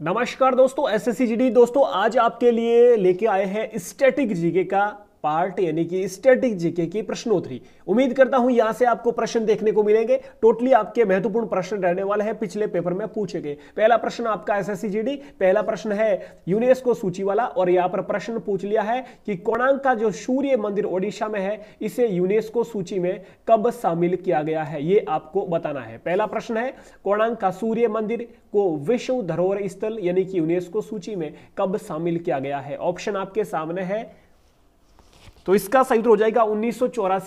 नमस्कार दोस्तों S S दोस्तों आज आपके लिए लेके आए हैं स्टैटिक जीके का पार्ट यानी कि स्टैटिक जीके की प्रश्नोत्तरी उम्मीद करता हूं यहां से आपको प्रश्न देखने को मिलेंगे टोटली आपके महत्वपूर्ण प्रश्न रहने वाले हैं पिछले पेपर में पूछे गए पहला प्रश्न आपका एस पहला प्रश्न है यूनेस्को सूची वाला और यहां पर प्रश्न पूछ लिया है कि कोणांग का जो सूर्य मंदिर ओडिशा में है इसे यूनेस्को सूची में कब शामिल किया गया है ये आपको बताना है पहला प्रश्न है कोणांग का सूर्य मंदिर को विश्व धरोहर स्थल यानी कि यूनेस्को सूची में कब शामिल किया गया है ऑप्शन आपके सामने है तो इसका संयुक्त हो जाएगा उन्नीस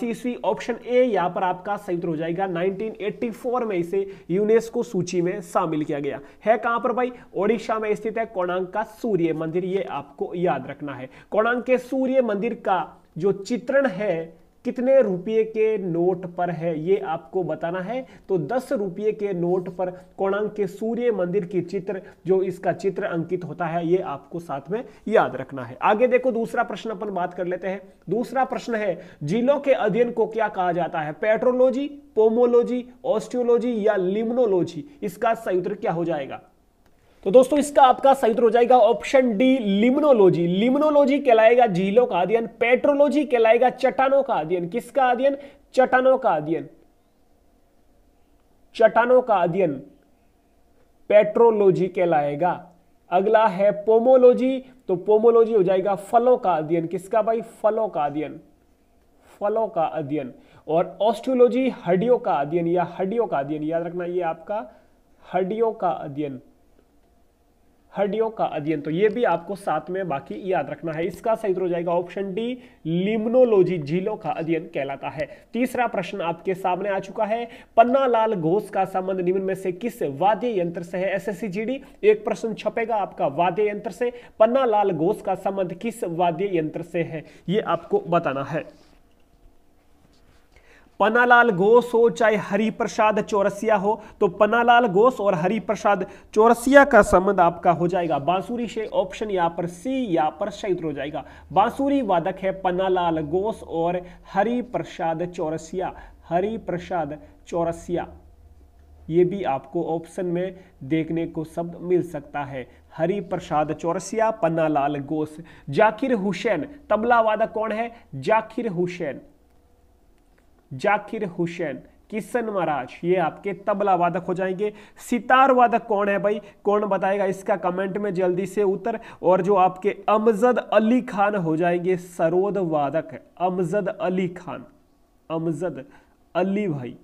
ईस्वी ऑप्शन ए यहां पर आपका संयुक्त हो जाएगा 1984 में इसे यूनेस्को सूची में शामिल किया गया है कहां पर भाई ओडिशा में स्थित है कोणांग का सूर्य मंदिर ये आपको याद रखना है कोणांग के सूर्य मंदिर का जो चित्रण है कितने रुपये के नोट पर है ये आपको बताना है तो दस रुपये के नोट पर कोणांक के सूर्य मंदिर की चित्र जो इसका चित्र अंकित होता है ये आपको साथ में याद रखना है आगे देखो दूसरा प्रश्न अपन बात कर लेते हैं दूसरा प्रश्न है जिलों के अध्ययन को क्या कहा जाता है पेट्रोलॉजी पोमोलॉजी ऑस्टियोलॉजी या लिम्नोलॉजी इसका उत्तर क्या हो जाएगा तो दोस्तों इसका आपका सही उत्तर हो जाएगा ऑप्शन डी लिम्नोलॉजी लिम्नोलॉजी कहलाएगा झीलों का अध्ययन पेट्रोलॉजी कहलाएगा चट्टानों का अध्ययन किसका अध्ययन चट्टानों का अध्ययन चट्टानों का अध्ययन पेट्रोलॉजी कहलाएगा अगला है पोमोलॉजी तो पोमोलॉजी हो जाएगा फलों का अध्ययन किसका भाई फलों का अध्ययन फलों का अध्ययन और ऑस्ट्रोलॉजी हड्डियों का अध्ययन या हड्डियों का अध्ययन याद रखना ये आपका हड्डियों का अध्ययन हड्डियों का अध्ययन तो ये भी आपको साथ में बाकी याद रखना है इसका सही हो जाएगा ऑप्शन डी लिम्नोलॉजी झीलों का अध्ययन कहलाता है तीसरा प्रश्न आपके सामने आ चुका है पन्नालाल घोष का संबंध निम्न में से किस वाद्य यंत्र से है एस जीडी एक प्रश्न छपेगा आपका वाद्य यंत्र से लाल घोष का संबंध किस वाद्य यंत्र से है ये आपको बताना है पनालाल घोष हो चाहे हरिप्रसाद चौरसिया हो तो पनालाल घोष और हरिप्रसाद चौरसिया का संबंध आपका हो जाएगा बांसुरी से ऑप्शन यहाँ पर सी या पर सही उत्तर हो जाएगा बांसुरी वादक है पनालाल घोष और हरिप्रसाद चौरसिया हरिप्रसाद चौरसिया ये भी आपको ऑप्शन में देखने को शब्द मिल सकता है हरी प्रसाद चौरसिया पन्नालाल घोष जाकिर हुसैन तबला वादक कौन है जाकिर हुसैन जाकिर हुसैन किशन महाराज ये आपके तबला वादक हो जाएंगे सितार वादक कौन है भाई कौन बताएगा इसका कमेंट में जल्दी से उतर और जो आपके अमजद अली खान हो जाएंगे सरोद वादक अमजद अली खान अमजद अली भाई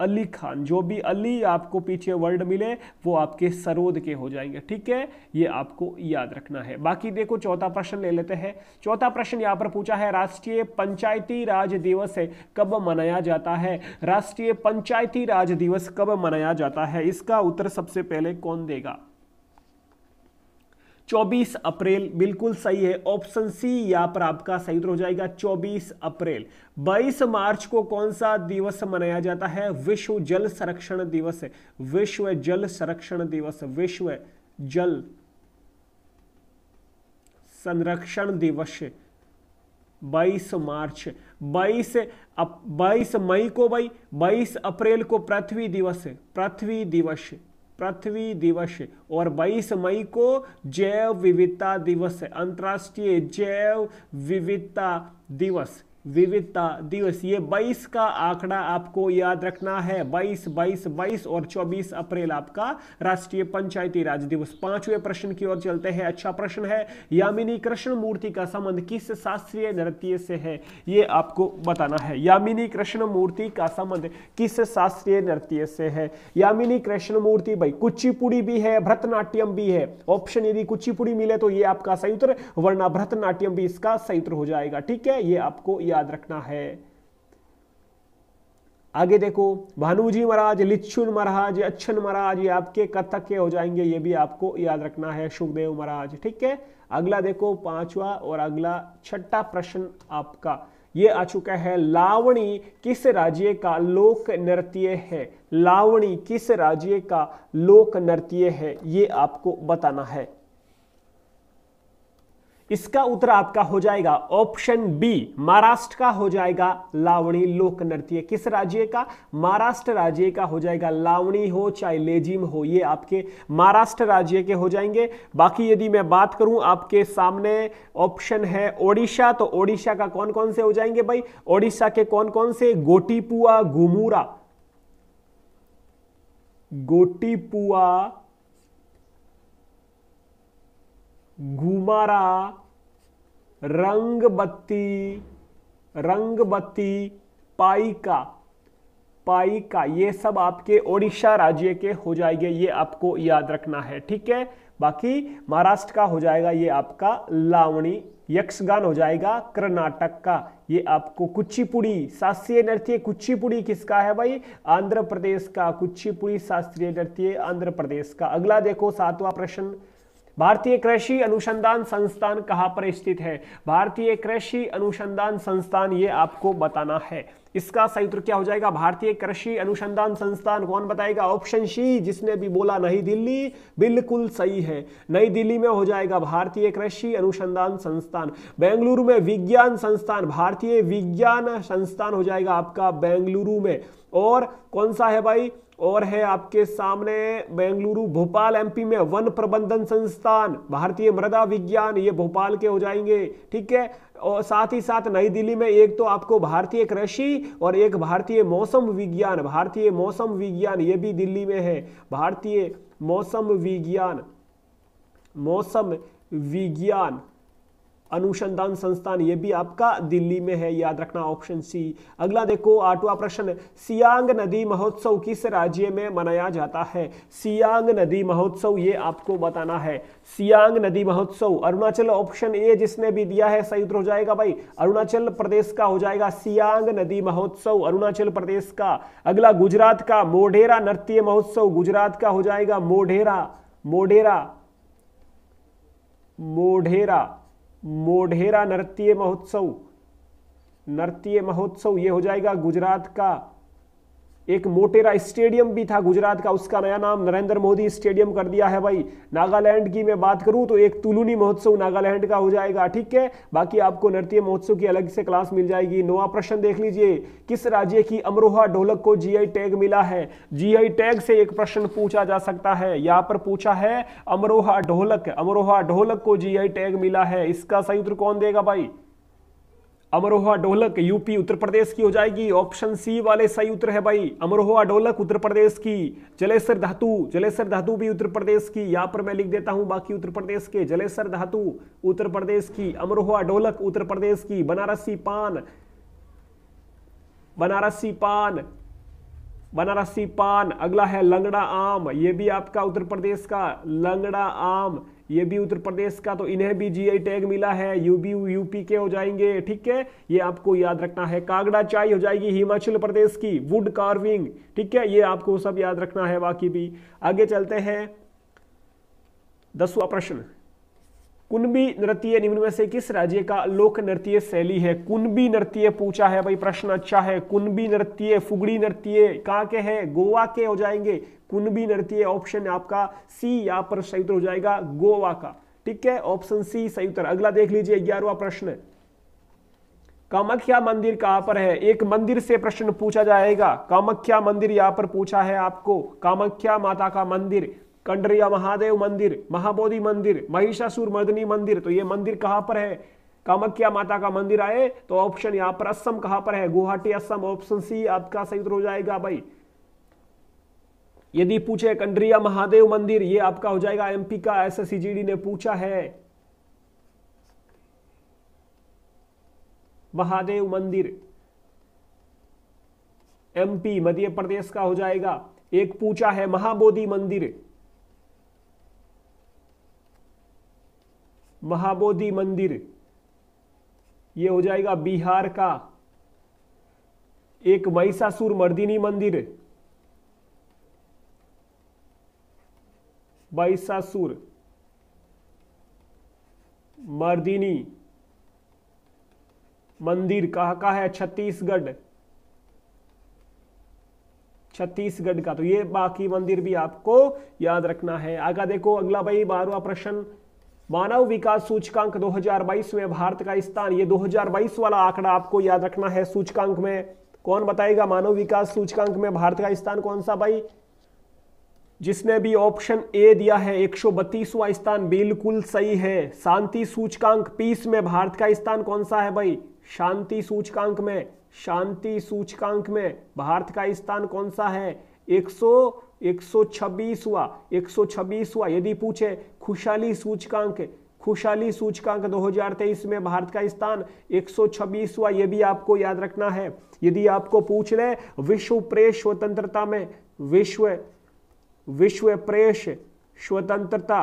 अली खान जो भी अली आपको पीछे वर्ड मिले वो आपके सरोद के हो जाएंगे ठीक है ये आपको याद रखना है बाकी देखो चौथा प्रश्न ले लेते हैं चौथा प्रश्न यहाँ पर पूछा है राष्ट्रीय पंचायती राज दिवस कब मनाया जाता है राष्ट्रीय पंचायती राज दिवस कब मनाया जाता है इसका उत्तर सबसे पहले कौन देगा 24 अप्रैल बिल्कुल सही है ऑप्शन सी यहां पर आपका सही उत्तर हो जाएगा 24 अप्रैल 22 मार्च को कौन सा दिवस मनाया जाता है विश्व जल संरक्षण दिवस विश्व जल संरक्षण दिवस विश्व जल संरक्षण दिवस 22 मार्च 22 अप, 22 मई को भाई 22 अप्रैल को पृथ्वी दिवस पृथ्वी दिवस पृथ्वी दिवस और 22 मई को जैव विविधता दिवस है अंतर्राष्ट्रीय जैव विविधता दिवस विविधता दिवस ये 22 का आंकड़ा आपको याद रखना है 22 22 22 और 24 अप्रैल आपका राष्ट्रीय पंचायती राज दिवस पांचवें प्रश्न की ओर चलते हैं अच्छा प्रश्न है यामिनी कृष्ण मूर्ति का संबंध किस शास्त्रीय नृत्य से है ये आपको बताना है यामिनी कृष्ण मूर्ति का संबंध किस शास्त्रीय नृत्य से है यामिनी कृष्ण मूर्ति भाई कुचिपुड़ी भी है भरतनाट्यम भी है ऑप्शन यदि कुचिपुड़ी मिले तो ये आपका सही उत्तर वरना भरतनाट्यम भी इसका सही उत्तर हो जाएगा ठीक है ये आपको याद रखना है आगे देखो भानुजी महाराज लिच्छुन महाराज अच्छन महाराज ये आपके कथक के हो जाएंगे ये भी आपको याद रखना है सुखदेव महाराज ठीक है अगला देखो पांचवा और अगला छठा प्रश्न आपका ये आ चुका है लावणी किस राज्य का लोक नृत्य है लावणी किस राज्य का लोक नृत्य है ये आपको बताना है इसका उत्तर आपका हो जाएगा ऑप्शन बी महाराष्ट्र का हो जाएगा लावणी लोक नृत्य किस राज्य का महाराष्ट्र राज्य का हो जाएगा लावणी हो चाहे लेजिम हो ये आपके महाराष्ट्र राज्य के हो जाएंगे बाकी यदि मैं बात करूं आपके सामने ऑप्शन है ओडिशा तो ओडिशा का कौन कौन से हो जाएंगे भाई ओडिशा के कौन कौन से गोटीपुआ घुमूरा गोटीपुआ घुमारा रंगबत्ती रंगबत्ती पाइका पाइका ये सब आपके ओडिशा राज्य के हो जाएंगे ये आपको याद रखना है ठीक है बाकी महाराष्ट्र का हो जाएगा ये आपका लावणी यक्षगान हो जाएगा कर्नाटक का ये आपको कुचिपुड़ी शास्त्रीय नृत्य कुचिपुड़ी किसका है भाई आंध्र प्रदेश का कुचिपुड़ी शास्त्रीय नृत्य आंध्र प्रदेश का अगला देखो सातवां प्रश्न भारतीय कृषि अनुसंधान संस्थान कहाँ पर स्थित है भारतीय कृषि अनुसंधान संस्थान ये आपको बताना है इसका सही उत्तर क्या हो जाएगा भारतीय कृषि अनुसंधान संस्थान कौन बताएगा ऑप्शन सी जिसने भी बोला नई दिल्ली बिल्कुल सही है नई दिल्ली में हो जाएगा भारतीय कृषि अनुसंधान संस्थान बेंगलुरु में विज्ञान संस्थान भारतीय विज्ञान संस्थान हो जाएगा आपका बेंगलुरु में और कौन सा है भाई और है आपके सामने बेंगलुरु भोपाल एमपी में वन प्रबंधन संस्थान भारतीय मृदा विज्ञान ये भोपाल के हो जाएंगे ठीक है और साथ ही साथ नई दिल्ली में एक तो आपको भारतीय कृषि और एक भारतीय मौसम विज्ञान भारतीय मौसम विज्ञान ये भी दिल्ली में है भारतीय मौसम विज्ञान मौसम विज्ञान अनुसंधान संस्थान ये भी आपका दिल्ली में है याद रखना ऑप्शन सी अगला देखो आठवां प्रश्न सियांग नदी महोत्सव किस राज्य में मनाया जाता है सियांग नदी महोत्सव ये आपको बताना है सियांग नदी महोत्सव अरुणाचल ऑप्शन ए जिसने भी दिया है सही उत्तर हो जाएगा भाई अरुणाचल प्रदेश का हो जाएगा सियांग नदी महोत्सव अरुणाचल प्रदेश का अगला गुजरात का मोढेरा नृत्य महोत्सव गुजरात का हो जाएगा मोढेरा मोढेरा मोढेरा मोढेरा नृत्य महोत्सव नृत्य महोत्सव ये हो जाएगा गुजरात का एक मोटेरा स्टेडियम भी था गुजरात का उसका नया नाम नरेंद्र मोदी स्टेडियम कर दिया है भाई नागालैंड की मैं बात करूं तो एक तुलुनी महोत्सव नागालैंड का हो जाएगा ठीक है बाकी आपको नृत्य महोत्सव की अलग से क्लास मिल जाएगी नोवा प्रश्न देख लीजिए किस राज्य की अमरोहा ढोलक को जीआई टैग मिला है जीआई टैग से एक प्रश्न पूछा जा सकता है यहाँ पर पूछा है अमरोहा ढोलक अमरोहा ढोलक को जी टैग मिला है इसका सही उत्तर कौन देगा भाई अमरोहा ढोलक यूपी उत्तर प्रदेश की हो जाएगी ऑप्शन सी वाले सही उत्तर है भाई अमरोहा ढोलक उत्तर प्रदेश की जलेसर धातु जलेसर धातु भी उत्तर प्रदेश की यहां पर मैं लिख देता हूं बाकी उत्तर प्रदेश के जलेसर धातु उत्तर प्रदेश की अमरोहा ढोलक उत्तर प्रदेश की बनारसी पान बनारसी पान बनारसी पान अगला है लंगड़ा आम ये भी आपका उत्तर प्रदेश का लंगड़ा आम ये भी उत्तर प्रदेश का तो इन्हें भी जीआई टैग मिला है यूबी यूपी के हो जाएंगे ठीक है ये आपको याद रखना है कागड़ा चाय हो जाएगी हिमाचल प्रदेश की वुड कार्विंग ठीक है ये आपको सब याद रखना है बाकी भी आगे चलते हैं दसवा प्रश्न कुनबी नृत्य निम्न में से किस राज्य का लोक नृत्य शैली है कुनबी नृत्य पूछा है भाई प्रश्न अच्छा है कुनबी नृत्य फुगड़ी नृत्य कहाँ के है गोवा के हो जाएंगे कुनबी नृत्य ऑप्शन आपका सी यहाँ पर सही उत्तर हो जाएगा गोवा का ठीक है ऑप्शन सी सही उत्तर अगला देख लीजिए ग्यारहवा प्रश्न कामख्या मंदिर कहां पर है एक मंदिर से प्रश्न पूछा जाएगा कामख्या मंदिर यहां पर पूछा है आपको कामख्या माता का मंदिर कंडरिया महादेव मंदिर महाबोधि मंदिर महिषासुर मर्दनी मंदिर तो ये मंदिर कहां पर है कामख्या माता का मंदिर आए तो ऑप्शन यहां पर असम कहां पर है गुवाहाटी असम ऑप्शन सी आपका सही हो जाएगा भाई यदि पूछे कंडरिया महादेव मंदिर ये आपका हो जाएगा एमपी का एस सीजीडी ने पूछा है महादेव मंदिर एमपी मध्य प्रदेश का हो जाएगा एक पूछा है महाबोधि मंदिर महाबोधि मंदिर ये हो जाएगा बिहार का एक महिषासुर मर्दिनी मंदिर महिषासुर मर्दिनी मंदिर कहा का है छत्तीसगढ़ छत्तीसगढ़ का तो ये बाकी मंदिर भी आपको याद रखना है आगे देखो अगला भाई बारवा प्रश्न मानव विकास सूचकांक 2022 में भारत का स्थान ये 2022 वाला आंकड़ा आपको याद रखना है सूचकांक में कौन बताएगा मानव विकास सूचकांक में भारत का स्थान कौन सा भाई जिसने भी ऑप्शन ए दिया है एक स्थान बिल्कुल सही है शांति सूचकांक पीस में भारत का स्थान कौन सा है भाई शांति सूचकांक में शांति सूचकांक में भारत का स्थान कौन सा है एक सौ 126वां 126वां यदि पूछे खुशहाली सूचकांक खुशहाली सूचकांक 2023 में भारत का स्थान 126वां यह भी आपको याद रखना है यदि आपको पूछ ले विश्व प्रेस स्वतंत्रता में विश्व विश्व प्रेस स्वतंत्रता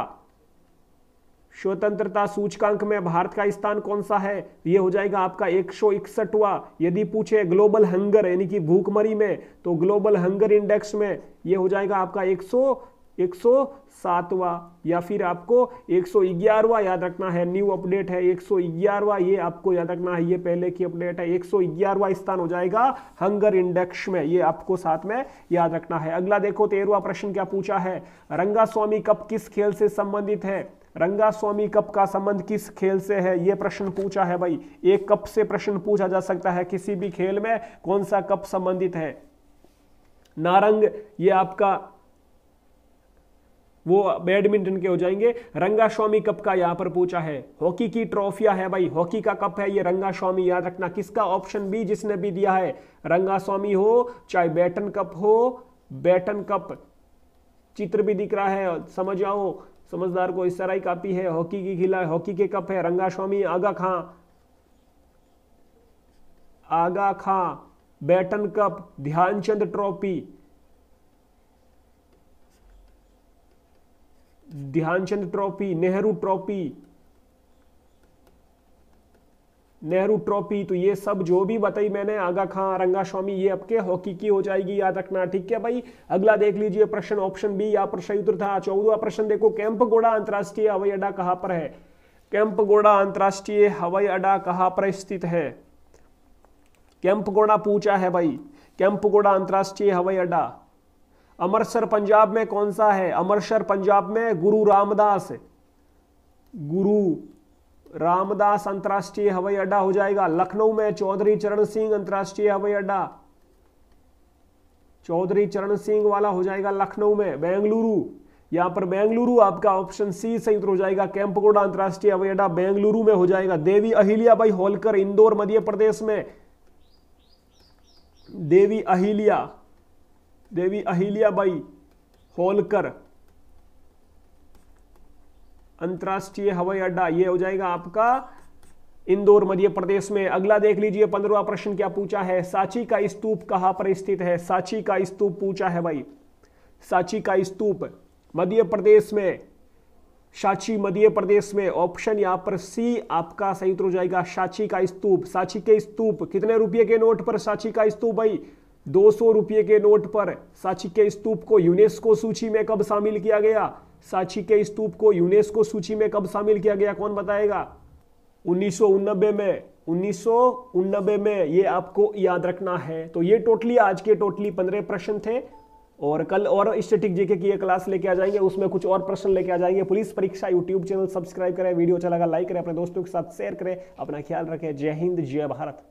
स्वतंत्रता सूचकांक में भारत का स्थान कौन सा है ये हो जाएगा आपका एक सौ इकसठवा यदि पूछे ग्लोबल हंगर यानी कि भूखमरी में तो ग्लोबल हंगर इंडेक्स में ये हो जाएगा आपका एक सौ एक सौ सातवा या फिर आपको एक सौ ग्यारहवा याद रखना है न्यू अपडेट है एक सौ ग्यारहवा ये आपको याद रखना है ये पहले की अपडेट है एक सौ ग्यारहवा स्थान हो जाएगा हंगर इंडेक्स में ये आपको साथ में याद रखना है अगला देखो तेरहवा प्रश्न क्या पूछा है रंगा स्वामी कप किस खेल से संबंधित है रंगा स्वामी कप का संबंध किस खेल से है यह प्रश्न पूछा है भाई एक कप से प्रश्न पूछा जा सकता है किसी भी खेल में कौन सा कप संबंधित है नारंग ये आपका वो बैडमिंटन के हो जाएंगे रंगा स्वामी कप का यहां पर पूछा है हॉकी की ट्रॉफिया है भाई हॉकी का कप है ये रंगा स्वामी याद रखना किसका ऑप्शन बी जिसने भी दिया है रंगा स्वामी हो चाहे बैटन कप हो बैटन कप चित्र भी दिख रहा है समझ आओ समझदार को इस ही कापी है हॉकी की खिला हॉकी के कप है Ranga Swami Aga Khan Aga Khan Beighton cup Dhyan Chand trophy Dhyan Chand trophy Nehru trophy Nehru trophy तो ये सब जो भी बताई मैंने आगा खां रंगा स्वामी ये आपके हॉकी की हो जाएगी याद रखना ठीक है भाई अगला देख लीजिए प्रश्न ऑप्शन बी यहाँ पर सही उत्तर था चौदह प्रश्न देखो कैंप गोड़ा अंतर्राष्ट्रीय हवाई अड्डा कहाँ पर है कैंप गोड़ा अंतर्राष्ट्रीय हवाई अड्डा कहाँ पर स्थित है कैंप गोड़ा पूछा है भाई कैंप गोड़ा अंतर्राष्ट्रीय हवाई अड्डा अमृतसर पंजाब में कौन सा है अमृतसर पंजाब में गुरु रामदास गुरु रामदास अंतर्राष्ट्रीय हवाई अड्डा हो जाएगा लखनऊ में चौधरी चरण सिंह अंतर्राष्ट्रीय हवाई अड्डा चौधरी चरण सिंह वाला हो जाएगा लखनऊ में बेंगलुरु यहां पर बेंगलुरु आपका ऑप्शन सी सही हो जाएगा कैंपगोडा अंतर्राष्ट्रीय हवाई अड्डा बेंगलुरु में हो जाएगा देवी भाई होलकर इंदौर मध्य प्रदेश में देवी अहिल्या देवी अहिल्या भाई होलकर अंतर्राष्ट्रीय हवाई अड्डा ये हो जाएगा आपका इंदौर मध्य प्रदेश में अगला देख लीजिए पंद्रवा प्रश्न क्या पूछा है सांची का स्तूप कहां पर स्थित है सांची का स्तूप पूछा है भाई सांची का स्तूप मध्य प्रदेश में साची मध्य प्रदेश में ऑप्शन यहां पर सी आपका सही हो जाएगा साची का स्तूप साची के स्तूप कितने रुपये के नोट पर साची का स्तूप भाई दो सौ रुपये के नोट पर साची के स्तूप को यूनेस्को सूची में कब शामिल किया गया साक्षी के स्तूप को यूनेस्को सूची में कब शामिल किया गया कौन बताएगा उन्नीस में उन्नीस में ये आपको याद रखना है तो ये टोटली आज के टोटली पंद्रह प्रश्न थे और कल और स्टेटिक जीके की ये क्लास लेके आ जाएंगे उसमें कुछ और प्रश्न लेके आ जाएंगे पुलिस परीक्षा यूट्यूब चैनल सब्सक्राइब करें वीडियो अच्छा लगा लाइक करें अपने दोस्तों के साथ शेयर करें अपना ख्याल रखें जय हिंद जय भारत